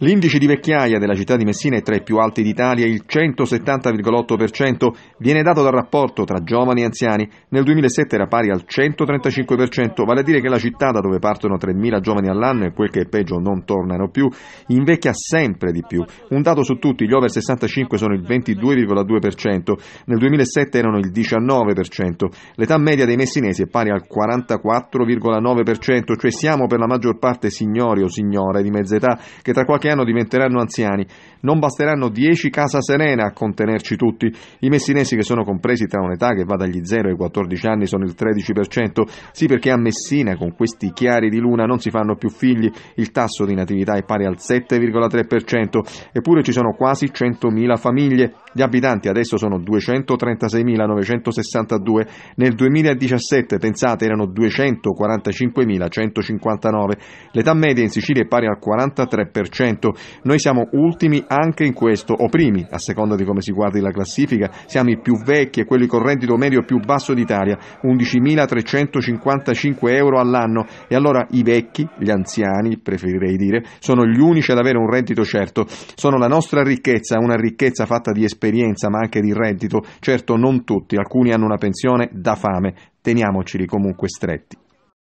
L'indice di vecchiaia della città di Messina è tra i più alti d'Italia, il 170,8% viene dato dal rapporto tra giovani e anziani, nel 2007 era pari al 135%, vale a dire che la città da dove partono 3.000 giovani all'anno e quel che è peggio non tornano più, invecchia sempre di più. Un dato su tutti, gli over 65 sono il 22,2%, nel 2007 erano il 19%, l'età media dei messinesi è pari al 44,9%, cioè siamo per la maggior parte signori o signore di mezza età che tra qualche piano diventeranno anziani. Non basteranno 10 casa serena a contenerci tutti. I messinesi che sono compresi tra un'età che va dagli 0 ai 14 anni sono il 13%. Sì, perché a Messina con questi chiari di luna non si fanno più figli. Il tasso di natività è pari al 7,3%. Eppure ci sono quasi 100.000 famiglie gli abitanti adesso sono 236.962, nel 2017 pensate erano 245.159. L'età media in Sicilia è pari al 43%. Noi siamo ultimi anche in questo, o primi, a seconda di come si guardi la classifica. Siamo i più vecchi e quelli con reddito medio più basso d'Italia, 11.355 euro all'anno. E allora i vecchi, gli anziani, preferirei dire, sono gli unici ad avere un reddito certo. Sono la nostra ricchezza, una ricchezza fatta di esperienza esperienza ma anche di reddito, certo non tutti, alcuni hanno una pensione da fame, teniamoceli comunque stretti.